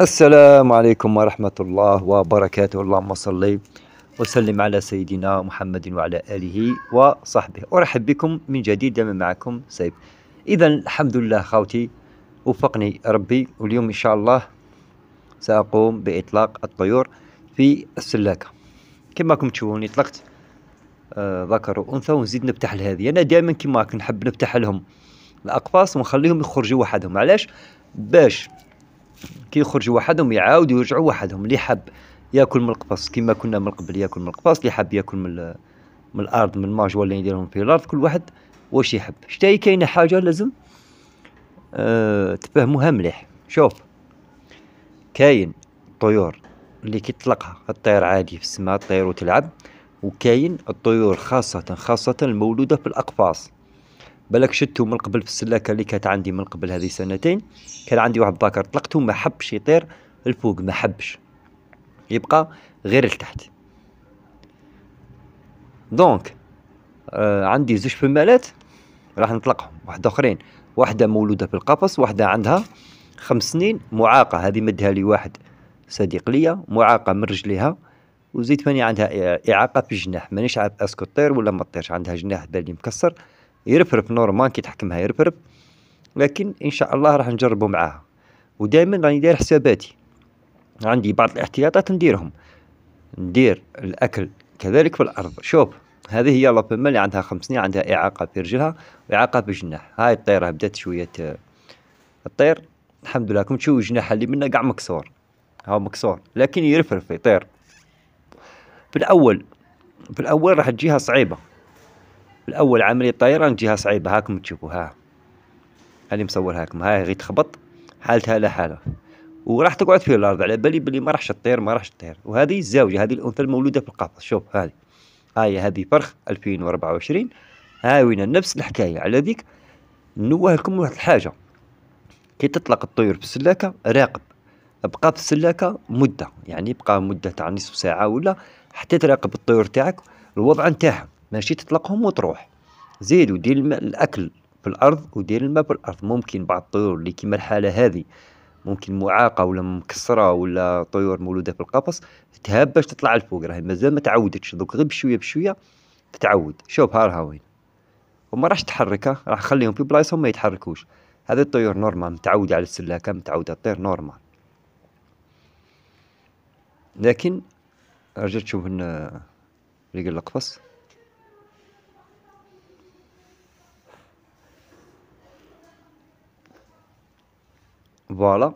السلام عليكم ورحمة الله وبركاته اللهم صل وسلم على سيدنا محمد وعلى آله وصحبه أرحب بكم من جديد من معكم سيف إذا الحمد لله خوتي وفقني ربي واليوم إن شاء الله سأقوم بإطلاق الطيور في السلاكة كما راكم تشوفوني إطلقت آه ذكر وأنثى ونزيد نفتح هذه أنا دائما كما كنحب نفتح لهم الأقفاص ونخليهم يخرجوا وحدهم علاش باش كي يخرجوا وحدهم يعاودوا يرجعوا وحدهم اللي حب ياكل من القفص كما كنا من قبل ياكل من القفص اللي حب ياكل من من الارض من الماجوال اللي يديرهم في الارض كل واحد واش يحب هي كاينه حاجه لازم أه تفهموها مليح شوف كاين الطيور اللي كيطلقها الطير عادي في السماء طير وتلعب وكاين الطيور خاصة خاصة المولودة في الأقفاص بالك شتو من قبل في السلاكه اللي كانت عندي من قبل هذه سنتين كان عندي واحد باكر طلقته ما حبش يطير الفوق ما حبش يبقى غير لتحت دونك آه عندي زوج فمالات راح نطلقهم واحد اخرين واحده مولوده في القفص واحده عندها خمس سنين معاقه هذه مدها لي واحد صديق ليا معاقه من رجليها وزيد ثاني عندها اعاقه في الجناح مانيش عارف اسكو طير ولا ما طيرش عندها جناح بالي مكسر يربرب نورمال كي تحكمها يربرب لكن ان شاء الله راح نجربه معاها ودائما راني داير حساباتي عندي بعض الاحتياطات نديرهم ندير الاكل كذلك في الارض شوف هذه هي لابيما اللي عندها خمس سنين عندها اعاقه في رجلها واعاقه في جناح هاي الطيره بدات شويه الطير الحمد لله كم تشوف جناحها اللي منها قاع مكسور هاو مكسور لكن يرفرف يطير في الاول في الاول راح تجيها صعيبه الاول عمليه الطيران جهه صعيبه هاكم تشوفوا ها هاني مصور هاكم هاي غي تخبط حالتها لا حاله وراح تقعد في الارض على بالي بلي ما راحش تطير ما راحش تطير وهذه الزوجه هذه الانثى المولوده في القفص شوف هذه هاي هذه فرخ 2024 ها وين نفس الحكايه على ذيك نوه لكم واحد الحاجه كي تطلق الطيور في السلاكه راقب بقى في السلاكه مده يعني بقى مده تاع نصف ساعه ولا حتى تراقب الطيور تاعك الوضع نتاعها ماشي تطلقهم وتروح زيد ودير الاكل في الارض ودير الماء في الارض ممكن بعض الطيور اللي كيما الحاله هذه ممكن معاقه ولا مكسره ولا طيور مولوده في القفص تهاب باش تطلع الفوق راهي مازال ما تعودتش دوك غير بشويه بشويه تتعود شوف هارها وين وما راحش تحركها راح خليهم في بلايصهم ما يتحركوش هذه الطيور نورمال متعوده على السلاكه متعوده تطير نورمال لكن رجعت تشوف رجل القفص فوالا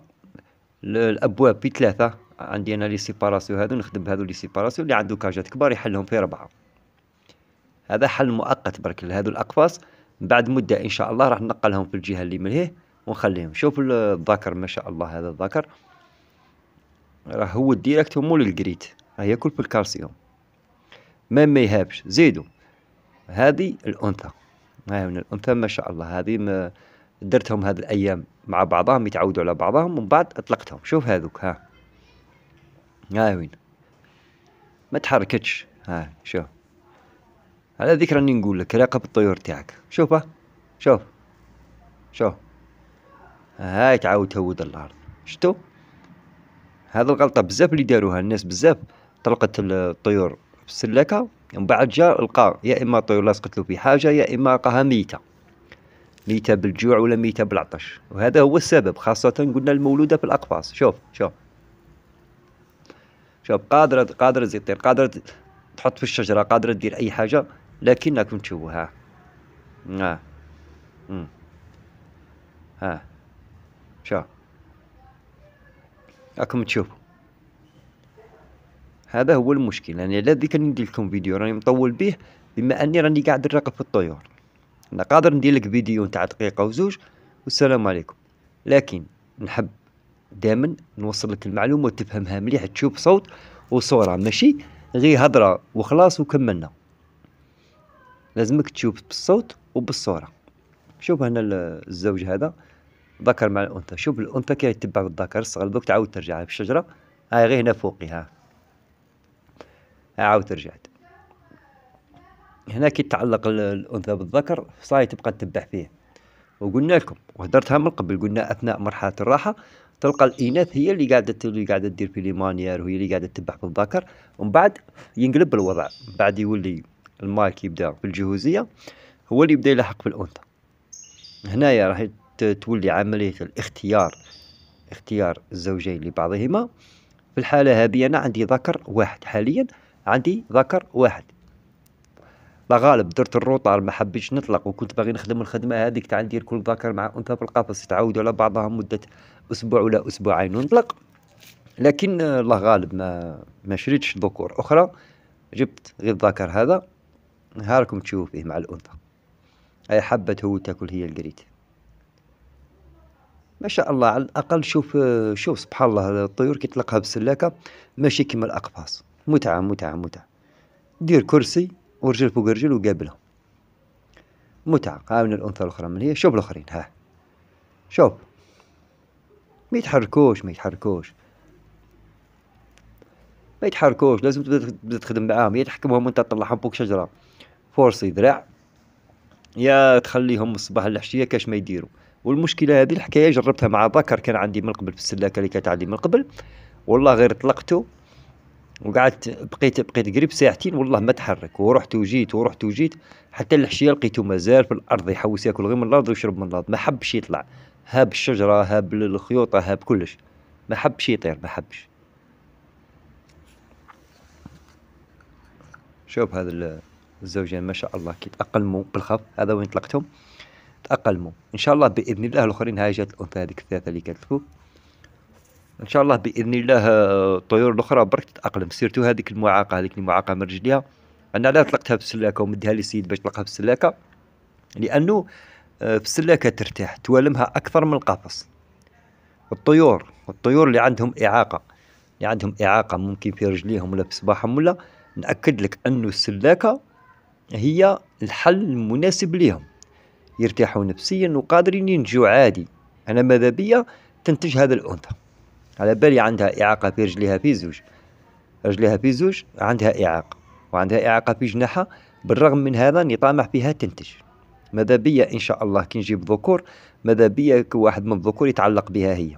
الابواب بثلاثه عندي انا لي سيباراسيون هادو نخدم بهادو لي سيباراسيون اللي عنده كاجات كبار يحلهم في ربعه هذا حل مؤقت برك لهادو الاقفاص بعد مده ان شاء الله راح نقلهم في الجهه اللي ملهيه ونخليهم شوف الذكر ما شاء الله هذا الذكر راه هو الديريكت مول الجريت راه ياكل في الكالسيوم ما ما يهابش زيدو هذه الانثى ها من الانثى ما شاء الله هذه درتهم هذه الايام مع بعضهم يتعودوا على بعضهم ومن بعد اطلقتهم شوف هذوك ها ها وين ما تحركتش ها شوف على ذكر راني نقول لك راقب الطيور تاعك شوف شوف شوف هاي تعاود تهود الارض شتو هذا الغلطه بزاف اللي داروها الناس بزاف طلقت الطيور في السلاكه ومن بعد جا لقى يا اما الطيور لاصقت له في حاجه يا اما لقاها ميته ميتة بالجوع ولا ميتة بالعطش وهذا هو السبب خاصة قلنا المولودة في الأقفاص شوف شوف شوف قادرة قادرة تطير قادرة تحط في الشجرة قادرة دير أي حاجة لكنكم تشوفوها ها ها ها شوف راكم تشوفوا هذا هو المشكل يعني ذيك كندير لكم فيديو راني مطول به بما اني راني قاعد نراقب في الطيور انا قادر ندير لك فيديو نتاع دقيقه وزوج والسلام عليكم لكن نحب دائما نوصل لك المعلومه وتفهمها مليح تشوف صوت وصوره ماشي غير هضره وخلاص وكملنا لازمك تشوف بالصوت وبالصوره شوف هنا الزوج هذا ذكر مع الانثى شوف الانثى كي يتبع الذكر الصغير دوك تعاود ترجع في الشجره هاي غير هنا فوقي ها عاود رجعت هنا كي تعلق الانثى بالذكر صاي تبقى تتبع فيه وقلنا لكم وهدرتها من قبل قلنا اثناء مرحله الراحه تلقى الاناث هي اللي قاعده اللي قاعده تدير في ليمانيار وهي اللي قاعده تتبع في الذكر ومن بعد ينقلب الوضع من بعد يولي المايك يبدا في الجهوزيه هو اللي يبدا يلحق في الانثى هنايا راح تولي عمليه الاختيار اختيار الزوجين لبعضهما في الحاله هذه انا عندي ذكر واحد حاليا عندي ذكر واحد غالب درت الروطار ما حبيتش نطلق وكنت باغي نخدم الخدمه هذيك تاع ندير كل ذكر مع انثى في القفص يتعاودوا على بعضها مده اسبوع ولا اسبوعين ونطلق لكن الله غالب ما ما شريتش ذكور اخرى جبت غير الذكر هذا نهاركم تشوفوا فيه مع الانثى اي حبه هو تاكل هي القريت ما شاء الله على الاقل شوف شوف سبحان الله الطيور كي تطلقها بالسلاكه ماشي كيما الاقفاص متعه متعه متعه دير كرسي ورجل فوق رجل وقابلهم متعة من الأنثى الأخرى من هي شوف الآخرين ها شوف ما يتحركوش ما يتحركوش ما يتحركوش لازم تبدا تخدم معاهم يا تحكمهم وانت تطلعهم فوق شجرة فورسي ذراع يا تخليهم الصباح العشية كاش ما يديروا والمشكلة هذه الحكاية جربتها مع بكر كان عندي من قبل في السلاكة اللي كانت عندي من قبل والله غير طلقته وقعدت بقيت بقيت قريب ساعتين والله ما تحرك ورحت وجيت ورحت وجيت حتى الحشيه لقيته مازال في الارض يحوس ياكل غير من الارض ويشرب من الارض ما حبش يطلع هاب الشجره هاب الخيوطه هاب كلش ما حبش يطير ما حبش شوف هذا الزوجين ما شاء الله كي تأقلموا بالخف هذا وين طلقتهم تأقلموا إن شاء الله بإذن الله الآخرين هاي جات الأنثى هذيك الثلاثة اللي قالت ان شاء الله باذن الله الطيور آه، الاخرى برك تتاقلم سيرتو هذيك المعاقه هذيك المعاقه من رجليها انا لا طلقتها السلاكه ومديها لي سيد باش طلقها السلاكه لانه آه، في السلاكه ترتاح توالمها اكثر من القفص الطيور الطيور اللي عندهم اعاقه اللي عندهم اعاقه ممكن في رجليهم ولا في صباحهم ولا ناكد لك انه السلاكه هي الحل المناسب لهم يرتاحوا نفسيا وقادرين ينجوا عادي انا ماذا بيا تنتج هذا الانثى على بالي عندها إعاقة في رجليها في زوج رجليها في زوج عندها إعاقة وعندها إعاقة في جناحها بالرغم من هذا راني طامح فيها تنتج ماذا بيا إن شاء الله كي نجيب ذكور ماذا بيا واحد من الذكور يتعلق بها هي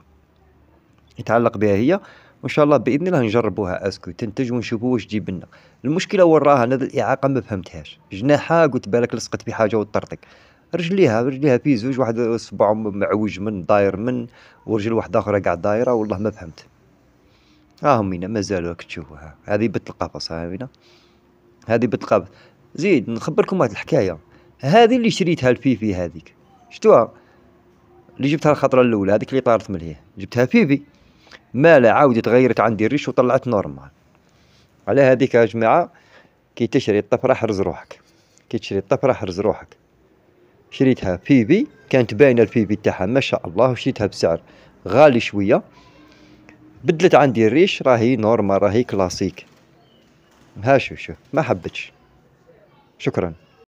يتعلق بها هي وان شاء الله باذن الله نجربوها اسكو تنتج ونشوفوا واش تجيب لنا المشكله وراها انا الاعاقه ما فهمتهاش جناحها قلت بالك لصقت في حاجه وطرتك رجليها رجليها في زوج واحد صباعه معوج من داير من ورجل واحد اخرى قاع دايره والله ما فهمت ها همينا مازالوا راك تشوفوها هذه بنت القفص ها همينا هذه بنت القفص زيد نخبركم واحد الحكايه هذه اللي شريتها الفيفي هذيك شتوها اللي جبتها الخطره الاولى هذيك اللي طارت من هي جبتها فيفي مالا عاودت تغيرت عندي الريش وطلعت نورمال على هذيك يا جماعه كي تشري الطفره حرز روحك كي تشري الطفره حرز روحك شريتها بيبي كانت باينه البيبي تاعها ما شاء الله وشريتها بسعر غالي شويه بدلت عندي الريش راهي نورمال راهي كلاسيك هاشو شوف ما حبتش شكرا